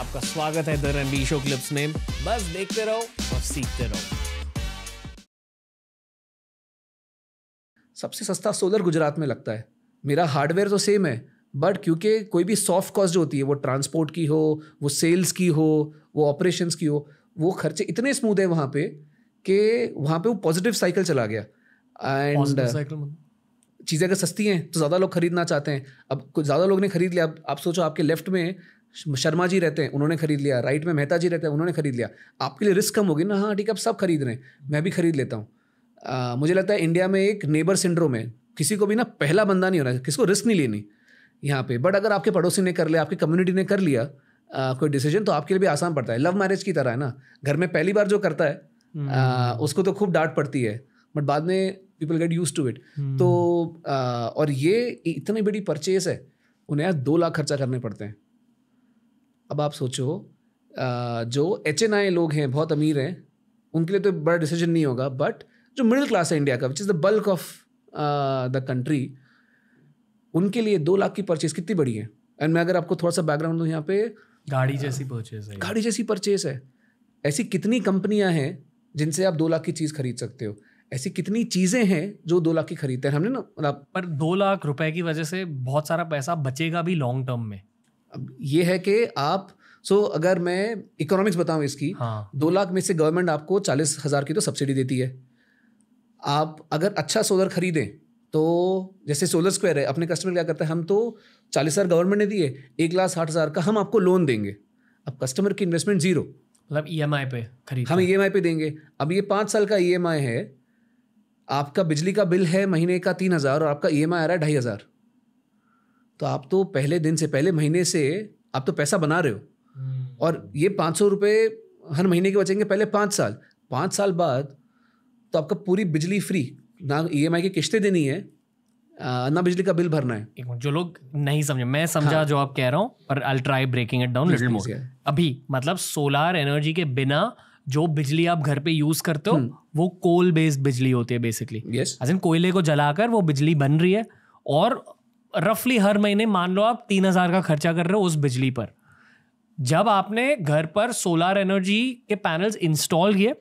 आपका स्वागत है द रणबीर शो क्लिप्स में बस देखते रहो और सीखते रहो सबसे सस्ता सोलर गुजरात में लगता है मेरा हार्डवेयर तो सेम है बट क्योंकि कोई भी सॉफ्ट कॉस्ट जो होती है वो ट्रांसपोर्ट की हो वो सेल्स की हो वो ऑपरेशंस की हो वो खर्चे इतने स्मूथ है वहाँ पे कि वहाँ पे वो पॉजिटिव साइकिल चला गया एंड मतलब? चीज़ें अगर सस्ती हैं तो ज़्यादा लोग खरीदना चाहते हैं अब कुछ ज़्यादा लोग ने खरीद लिया अब आप सोचो आपके लेफ्ट में शर्मा जी रहते हैं उन्होंने खरीद लिया राइट में मेहता जी रहते हैं उन्होंने खरीद लिया आपके लिए रिस्क कम होगी ना हाँ ठीक है आप सब खरीद रहे हैं मैं भी खरीद लेता हूँ मुझे लगता है इंडिया में एक नेबर सिंड्रोम है किसी को भी ना पहला बंदा नहीं होना किसी को रिस्क नहीं लेनी यहाँ पे बट अगर आपके पड़ोसी ने कर लिया आपकी कम्युनिटी ने कर लिया आ, कोई डिसीजन तो आपके लिए भी आसान पड़ता है लव मैरिज की तरह है ना घर में पहली बार जो करता है आ, हम्म। उसको तो खूब डांट पड़ती है बट बाद में people get used to it तो आ, और ये इतनी बड़ी परचेज है उन्हें दो लाख खर्चा करने पड़ते हैं अब आप सोचो जो एच एन आई लोग हैं बहुत अमीर हैं उनके लिए तो बड़ा डिसीजन नहीं होगा बट जो मिडिल क्लास है इंडिया का which is the bulk of the country उनके लिए दो लाख की परचेज कितनी बड़ी है एंड मैं अगर आपको थोड़ा सा बैकग्राउंड दूँ यहाँ पे गाड़ी जैसी परचेज है गाड़ी जैसी परचेज है ऐसी कितनी कंपनियां हैं जिनसे आप दो लाख की चीज़ खरीद सकते हो ऐसी कितनी चीज़ें हैं जो दो लाख की खरीदते हैं हमने ना मतलब पर दो लाख रुपए की वजह से बहुत सारा पैसा बचेगा भी लॉन्ग टर्म में अब ये है कि आप सो so, अगर मैं इकोनॉमिक्स बताऊं इसकी हाँ. दो लाख में से गवर्नमेंट आपको चालीस हज़ार की तो सब्सिडी देती है आप अगर अच्छा सोलर खरीदें तो जैसे सोलर स्क्वायर है अपने कस्टमर क्या करता है हम तो चालीस हज़ार गवर्नमेंट ने दिए एक लाख साठ हज़ार का हम आपको लोन देंगे अब कस्टमर की इन्वेस्टमेंट जीरो मतलब ई एम आई पे खरीद हम ई एम आई पे देंगे अब ये पाँच साल का ई एम आई है आपका बिजली का बिल है महीने का तीन हज़ार और आपका ई एम आई आ रहा है ढाई हज़ार तो आप तो पहले दिन से पहले महीने से आप तो पैसा बना रहे हो हम्म। और ये पाँच सौ रुपये हर महीने के बचेंगे पहले पाँच साल पाँच साल बाद तो आपका पूरी बिजली फ्री ना ई एम आई की किश्तें देनी है ना बिजली का बिल भरना है जो लोग नहीं समझे मैं समझा हाँ। जो आप कह रहा हूँ पर I try breaking it down little more अभी मतलब सोलार एनर्जी के बिना जो बिजली आप घर पे यूज करते हो हम्म। वो कोल बेस्ड बिजली होती है बेसिकली yes. कोयले को जलाकर वो बिजली बन रही है और रफली हर महीने मान लो आप तीन हज़ार का खर्चा कर रहे हो उस बिजली पर जब आपने घर पर सोलर एनर्जी के पैनल्स इंस्टॉल किए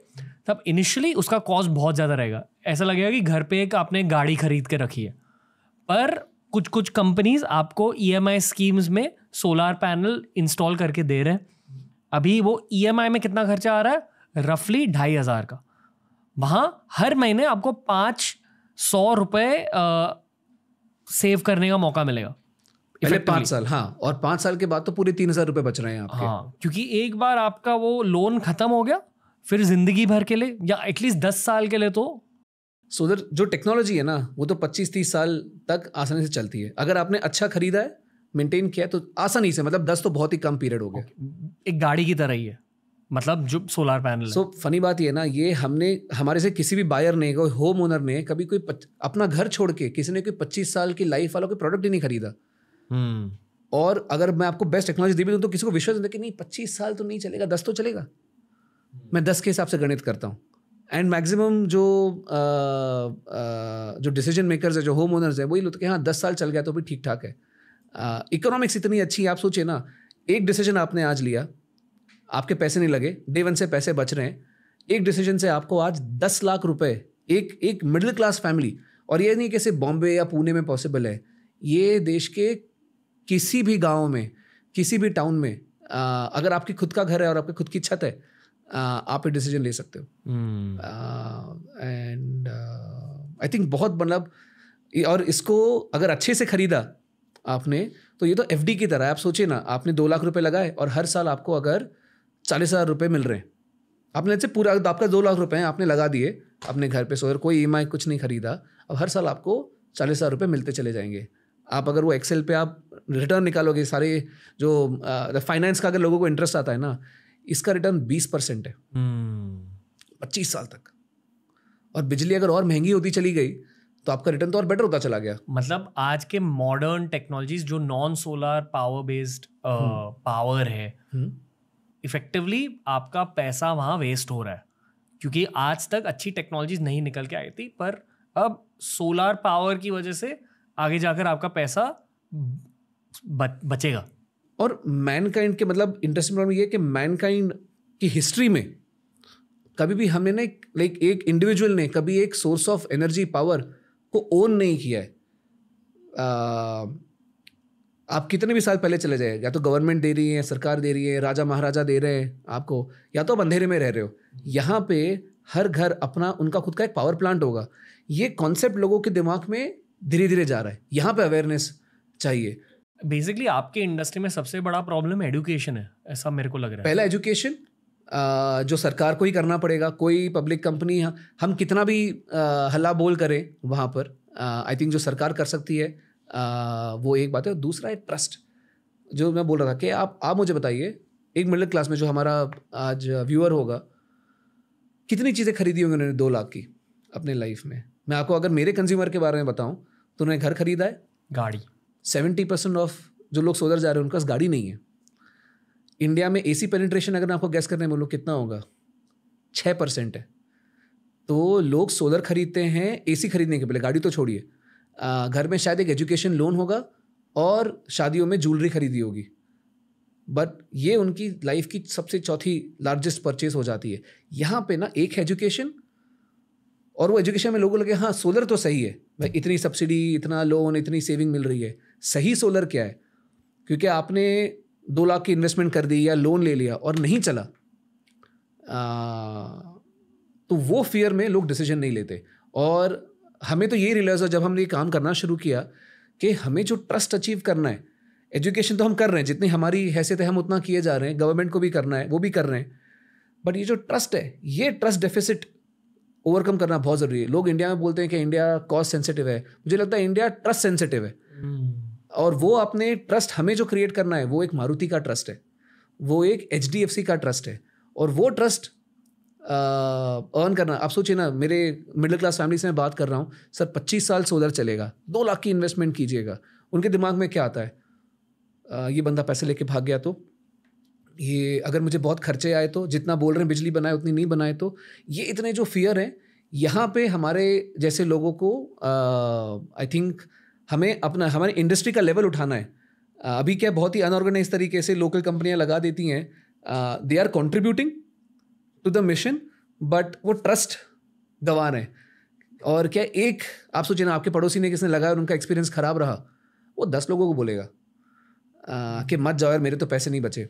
तब इनिशियली उसका कॉस्ट बहुत ज़्यादा रहेगा ऐसा लगेगा कि घर पे एक आपने गाड़ी खरीद के रखी है पर कुछ कुछ कंपनीज आपको ई e स्कीम्स में सोलार पैनल इंस्टॉल करके दे रहे हैं अभी वो ई e में कितना खर्चा आ रहा है रफली ढाई हज़ार का वहाँ हर महीने आपको पाँच सौ रुपये सेव करने का मौका मिलेगा पहले साल हाँ और पांच साल के बाद तो पूरे तीन हजार रुपए बच रहे हैं आपके हाँ क्योंकि एक बार आपका वो लोन खत्म हो गया फिर जिंदगी भर के लिए या एटलीस्ट दस साल के लिए तो सोधर जो टेक्नोलॉजी है ना वो तो पच्चीस तीस साल तक आसानी से चलती है अगर आपने अच्छा खरीदा है मेंटेन किया है तो आसानी से मतलब दस तो बहुत ही कम पीरियड हो गया एक गाड़ी की तरह ही है मतलब जो सोलर पैनल सो फनी बात ये ना ये हमने हमारे से किसी भी बायर ने कोई होम ओनर ने कभी कोई पच, अपना घर छोड़ के किसी ने कोई पच्चीस साल की लाइफ वाला कोई प्रोडक्ट ही नहीं खरीदा हम्म। और अगर मैं आपको बेस्ट टेक्नोलॉजी दे भी दूँ तो किसी को विश्वास नहीं कि नहीं पच्चीस साल तो नहीं चलेगा दस तो चलेगा हम्म। मैं दस के हिसाब से गणित करता हूँ एंड मैक्सिमम जो आ, आ, जो डिसीजन मेकर्स है जो होम ओनर्स है वही लोग तो हाँ दस साल चल गया तो भी ठीक ठाक है इकोनॉमिक्स इतनी अच्छी है आप सोचिए ना एक डिसीजन आपने आज लिया आपके पैसे नहीं लगे डे वन से पैसे बच रहे हैं एक डिसीजन से आपको आज दस लाख रुपए एक एक मिडिल क्लास फैमिली और ये नहीं कि सिर्फ बॉम्बे या पुणे में पॉसिबल है ये देश के किसी भी गाँव में किसी भी टाउन में आ, अगर आपकी खुद का घर है और आपकी खुद की छत है आ, आप ये डिसीजन ले सकते हो एंड आई थिंक बहुत मतलब और इसको अगर अच्छे से खरीदा आपने तो ये तो एफ की तरह है आप सोचिए ना आपने दो लाख रुपए लगाए और हर साल आपको अगर चालीस हज़ार रुपये मिल रहे हैं आपने से पूरा आपका दो लाख हैं आपने लगा दिए अपने घर पे सोकर कोई ई कुछ नहीं खरीदा अब हर साल आपको चालीस हज़ार रुपये मिलते चले जाएंगे आप अगर वो एक्सेल पे आप रिटर्न निकालोगे सारे जो फाइनेंस का अगर लोगों को इंटरेस्ट आता है ना इसका रिटर्न बीस परसेंट है हम्म। पच्चीस साल तक और बिजली अगर और महंगी होती चली गई तो आपका रिटर्न तो और बेटर होता चला गया मतलब आज के मॉडर्न टेक्नोलॉजीज जो non solar power based power है हम्म। इफेक्टिवली आपका पैसा वहाँ वेस्ट हो रहा है क्योंकि आज तक अच्छी टेक्नोलॉजीज नहीं निकल के आई थी पर अब सोलार पावर की वजह से आगे जाकर आपका पैसा बच, बचेगा और मैनकाइंड के मतलब इंटरेस्टिंग प्रॉब्लम ये है कि मैनकाइंड की हिस्ट्री में कभी भी हमने ना लाइक एक इंडिविजुअल ने कभी एक सोर्स ऑफ एनर्जी पावर को ओन नहीं किया है आप कितने भी साल पहले चले जाए या तो गवर्नमेंट दे रही है सरकार दे रही है राजा महाराजा दे रहे हैं आपको या तो आप अंधेरे में रह रहे हो यहाँ पे हर घर अपना उनका खुद का एक पावर प्लांट होगा ये कॉन्सेप्ट लोगों के दिमाग में धीरे धीरे जा रहा है यहाँ पे अवेयरनेस चाहिए बेसिकली आपके इंडस्ट्री में सबसे बड़ा प्रॉब्लम एडुकेशन है ऐसा मेरे को लग रहा है पहला एजुकेशन जो सरकार को ही करना पड़ेगा कोई पब्लिक कंपनी हम कितना भी हल्ला बोल करें वहाँ पर आई थिंक जो सरकार कर सकती है वो एक बात है और दूसरा है ट्रस्ट जो मैं बोल रहा था कि आप आप मुझे बताइए एक मिडिल क्लास में जो हमारा आज व्यूअर होगा कितनी चीज़ें खरीदी होंगी उन्होंने दो लाख की अपने लाइफ में मैं आपको अगर मेरे कंज्यूमर के बारे में बताऊं तो उन्होंने घर खरीदा है गाड़ी सेवेंटी परसेंट ऑफ जो लोग सोलर जा रहे हैं उनके पास गाड़ी नहीं है इंडिया में एसी पेनिट्रेशन अगर मैं आपको गैस करने बोलूँ कितना होगा छः परसेंट है तो लोग सोलर खरीदते हैं एसी खरीदने के पहले गाड़ी तो छोड़िए घर में शायद एक एजुकेशन लोन होगा और शादियों में ज्वेलरी खरीदी होगी बट ये उनकी लाइफ की सबसे चौथी लार्जेस्ट परचेज हो जाती है यहाँ पे ना एक एजुकेशन और वो एजुकेशन में लोगों लगे हाँ सोलर तो सही है भाई इतनी सब्सिडी इतना लोन इतनी सेविंग मिल रही है सही सोलर क्या है क्योंकि आपने दो लाख की इन्वेस्टमेंट कर दी या लोन ले लिया और नहीं चला आ, तो वो फियर में लोग डिसीजन नहीं लेते और हमें तो ये रियलाइज़ हुआ जब हमने ये काम करना शुरू किया कि हमें जो ट्रस्ट अचीव करना है एजुकेशन तो हम कर रहे हैं जितनी हमारी हैसियत है हम उतना किए जा रहे हैं गवर्नमेंट को भी करना है वो भी कर रहे हैं बट ये जो ट्रस्ट है ये ट्रस्ट डेफिसिट ओवरकम करना बहुत ज़रूरी है लोग इंडिया में बोलते हैं कि इंडिया कॉस्ट सेंसिटिव है मुझे लगता है इंडिया ट्रस्ट सेंसिटिव है hmm. और वो अपने ट्रस्ट हमें जो क्रिएट करना है वो एक मारुति का ट्रस्ट है वो एक एच का ट्रस्ट है और वो ट्रस्ट अर्न करना आप सोचिए ना मेरे मिडिल क्लास फैमिली से मैं बात कर रहा हूँ सर पच्चीस साल सोलर चलेगा दो लाख की इन्वेस्टमेंट कीजिएगा उनके दिमाग में क्या आता है uh, ये बंदा पैसे लेके भाग गया तो ये अगर मुझे बहुत खर्चे आए तो जितना बोल रहे हैं बिजली बनाए उतनी नहीं बनाए तो ये इतने जो फियर हैं यहाँ पे हमारे जैसे लोगों को आई uh, थिंक हमें अपना हमारे इंडस्ट्री का लेवल उठाना है uh, अभी क्या बहुत ही अनऑर्गेनाइज तरीके से लोकल कंपनियाँ लगा देती हैं they are contributing to the mission but वो ट्रस्ट गंवा रहे और क्या एक आप सोचिए ना आपके पड़ोसी ने किसने लगाया और उनका एक्सपीरियंस ख़राब रहा वो दस लोगों को बोलेगा आ, कि मत जाओ यार मेरे तो पैसे नहीं बचे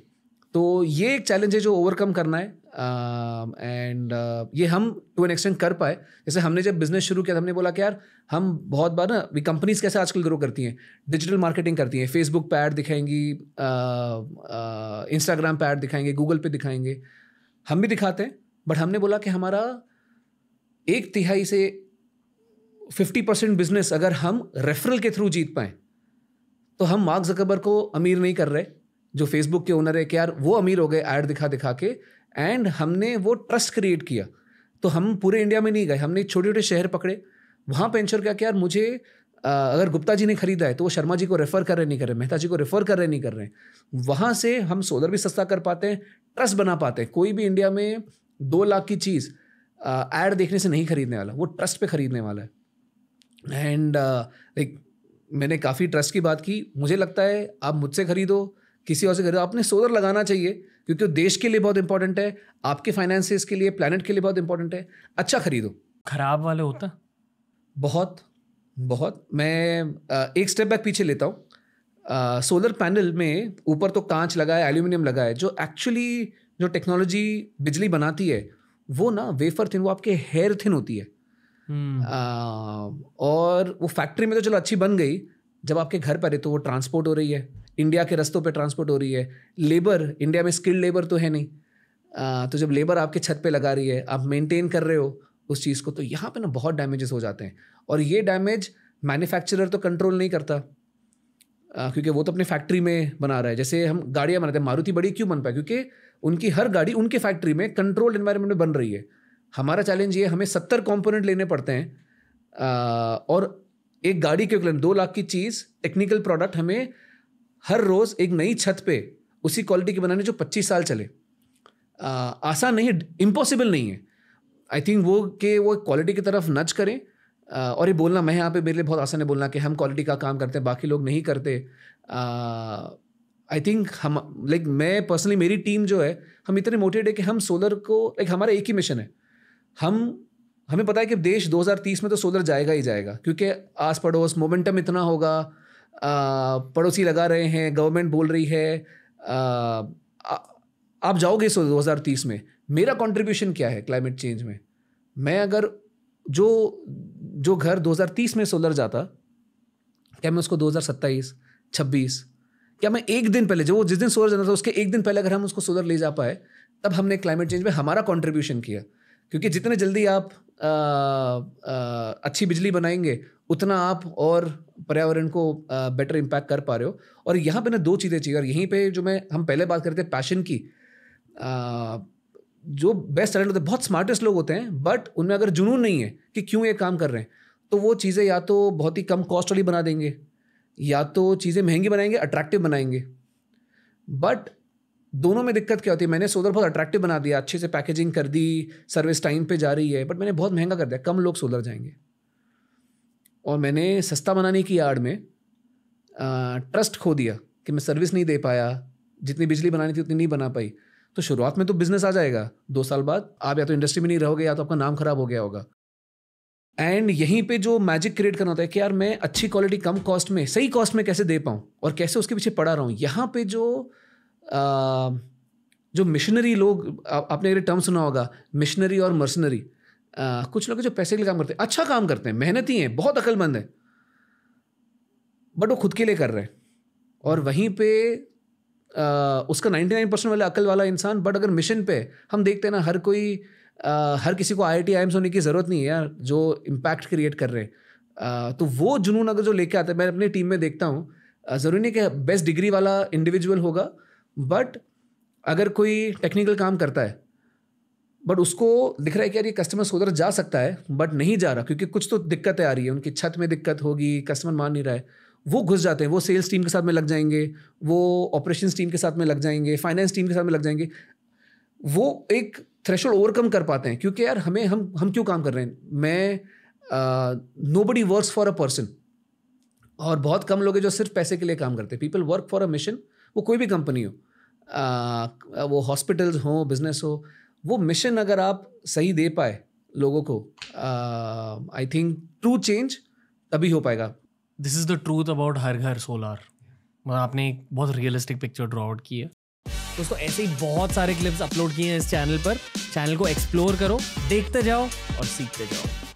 तो ये एक चैलेंज है जो ओवरकम करना है एंड uh, uh, ये हम टू एन एक्सटेंड कर पाए जैसे हमने जब बिजनेस शुरू किया तो हमने बोला कि यार हम बहुत बार ना भी कंपनीज कैसे आजकल ग्रो करती हैं डिजिटल मार्केटिंग करती हैं फेसबुक पे ऐड दिखाएंगी इंस्टाग्राम पे ऐड दिखाएंगे गूगल पे दिखाएंगे हम भी दिखाते हैं बट हमने बोला कि हमारा एक तिहाई से फिफ्टी परसेंट बिजनेस अगर हम रेफरल के थ्रू जीत पाए तो हम मार्क जकबर को अमीर नहीं कर रहे जो फेसबुक के ओनर है कि यार वो अमीर हो गए ऐड दिखा दिखा के एंड हमने वो ट्रस्ट क्रिएट किया तो हम पूरे इंडिया में नहीं गए हमने छोटे छोटे शहर पकड़े वहाँ पेंचर एंश्योर किया कि यार मुझे अगर गुप्ता जी ने खरीदा है तो वो शर्मा जी को रेफर कर रहे नहीं कर रहे मेहता जी को रेफर कर रहे नहीं कर रहे हैं वहाँ से हम सोलर भी सस्ता कर पाते हैं ट्रस्ट बना पाते हैं कोई भी इंडिया में दो लाख की चीज़ एड देखने से नहीं खरीदने वाला वो ट्रस्ट पे खरीदने वाला है एंड लाइक मैंने काफ़ी ट्रस्ट की बात की मुझे लगता है आप मुझसे खरीदो किसी और से खरीदो आपने सोलर लगाना चाहिए क्योंकि वो देश के लिए बहुत इंपॉर्टेंट है आपके फाइनेंसिस के लिए प्लानट के लिए बहुत इंपॉर्टेंट है अच्छा खरीदो खराब वाले होता बहुत बहुत मैं एक स्टेप बैक पीछे लेता हूँ सोलर पैनल में ऊपर तो कांच लगा है एल्यूमिनियम लगा है जो एक्चुअली जो टेक्नोलॉजी बिजली बनाती है वो ना वेफर थिन वो आपके हेयर थिन होती है hmm. हम्म। आ, और वो फैक्ट्री में तो चलो अच्छी बन गई जब आपके घर पर है तो वो ट्रांसपोर्ट हो रही है इंडिया के रस्तों पे ट्रांसपोर्ट हो रही है लेबर इंडिया में स्किल्ड लेबर तो है नहीं आ, तो जब लेबर आपके छत पे लगा रही है आप मेंटेन कर रहे हो उस चीज़ को तो यहाँ पे ना बहुत डैमेजेस हो जाते हैं और ये डैमेज मैन्युफैक्चरर तो कंट्रोल नहीं करता आ, क्योंकि वो तो अपने फैक्ट्री में बना रहा है जैसे हम गाड़ियाँ बनाते हैं मारुति बड़ी क्यों बन पाए क्योंकि उनकी हर गाड़ी उनके फैक्ट्री में कंट्रोल्ड इन्वायरमेंट में बन रही है हमारा चैलेंज ये हमें सत्तर कॉम्पोनेंट लेने पड़ते हैं आ, और एक गाड़ी के उपलब्ध दो लाख की चीज़ टेक्निकल प्रोडक्ट हमें हर रोज़ एक नई छत पे उसी क्वालिटी की बनाने जो पच्चीस साल चले आसान नहीं है इम्पॉसिबल नहीं है आई थिंक वो कि वो क्वालिटी की तरफ नच करें और ये बोलना मैं यहाँ पे मेरे लिए बहुत आसान है बोलना कि हम क्वालिटी का काम करते हैं बाकी लोग नहीं करते आई थिंक हम लाइक like, मैं पर्सनली मेरी टीम जो है हम इतने मोटिवेट है कि हम सोलर को लाइक like, हमारा एक ही मिशन है हम हमें पता है कि देश 2030 में तो सोलर जाएगा ही जाएगा क्योंकि आस पड़ोस मोमेंटम इतना होगा पड़ोसी लगा रहे हैं गवर्नमेंट बोल रही है आ, आ, आप जाओगे सो दो में मेरा कंट्रीब्यूशन क्या है क्लाइमेट चेंज में मैं अगर जो जो घर 2030 में सोलर जाता क्या मैं उसको 2027 26 क्या मैं एक दिन पहले जो वो जिस दिन सोलर जाना था उसके एक दिन पहले अगर हम उसको सोलर ले जा पाए तब हमने क्लाइमेट चेंज में हमारा कॉन्ट्रीब्यूशन किया क्योंकि जितने जल्दी आप आ, आ, अच्छी बिजली बनाएंगे उतना आप और पर्यावरण को आ, बेटर इम्पैक्ट कर पा रहे हो और यहाँ पे ना दो चीज़ें चाहिए और यहीं पे जो मैं हम पहले बात करते हैं पैशन की जो बेस्ट टैलेंट होते हैं बहुत स्मार्टेस्ट लोग होते हैं बट उनमें अगर जुनून नहीं है कि क्यों ये काम कर रहे हैं तो वो चीज़ें या तो बहुत ही कम कॉस्ट वाली बना देंगे या तो चीज़ें महंगी बनाएंगे अट्रैक्टिव बनाएंगे बट दोनों में दिक्कत क्या होती है मैंने सोलर बहुत अट्रैक्टिव बना दिया अच्छे से पैकेजिंग कर दी सर्विस टाइम पे जा रही है बट मैंने बहुत महंगा कर दिया कम लोग सोलर जाएंगे और मैंने सस्ता बनाने की आड़ में आ, ट्रस्ट खो दिया कि मैं सर्विस नहीं दे पाया जितनी बिजली बनानी थी उतनी नहीं बना पाई तो शुरुआत में तो बिजनेस आ जाएगा दो साल बाद आप या तो इंडस्ट्री में नहीं रहोगे या तो आपका नाम खराब हो गया होगा एंड यहीं पे जो मैजिक क्रिएट करना होता है कि यार मैं अच्छी क्वालिटी कम कॉस्ट में सही कॉस्ट में कैसे दे पाऊँ और कैसे उसके पीछे पड़ा रहा हूँ यहाँ पे जो आ, जो मिशनरी लोग आ, आपने अगर टर्म सुना होगा मिशनरी और मर्सनरी कुछ लोग जो पैसे के लिए काम करते हैं अच्छा काम करते हैं मेहनती हैं बहुत अक्लमंद हैं बट वो खुद के लिए कर रहे हैं और वहीं पे उसका 99 परसेंट वाला अकल वाला इंसान बट अगर मिशन पे हम देखते हैं ना हर कोई हर किसी को आई आई एम्स होने की ज़रूरत नहीं है यार जो इम्पैक्ट क्रिएट कर रहे हैं तो वो जुनून अगर जो लेके आता है मैं अपनी टीम में देखता हूँ ज़रूरी नहीं कि बेस्ट डिग्री वाला इंडिविजुअल होगा बट अगर कोई टेक्निकल काम करता है बट उसको दिख रहा है कि यार ये कस्टमर सुधर जा सकता है बट नहीं जा रहा क्योंकि कुछ तो दिक्कतें आ रही है उनकी छत में दिक्कत होगी कस्टमर मान नहीं रहा है वो घुस जाते हैं वो सेल्स टीम के साथ में लग जाएंगे वो ऑपरेशन टीम के साथ में लग जाएंगे फाइनेंस टीम के साथ में लग जाएंगे वो एक थ्रेश ओवरकम कर पाते हैं क्योंकि यार हमें हम हम क्यों काम कर रहे हैं मैं nobody work for a person और बहुत कम लोग हैं जो सिर्फ पैसे के लिए काम करते हैं people work for a mission वो कोई भी कंपनी हो आ, वो हॉस्पिटल्स हो बिजनेस हो वो मिशन अगर आप सही दे पाए लोगों को आई थिंक ट्रू चेंज तभी हो पाएगा this is the truth about हर घर सोलार मतलब आपने एक बहुत रियलिस्टिक पिक्चर ड्रॉ आउट की है दोस्तों ऐसे ही बहुत सारे क्लिप्स अपलोड किए हैं इस चैनल पर चैनल को एक्सप्लोर करो देखते जाओ और सीखते जाओ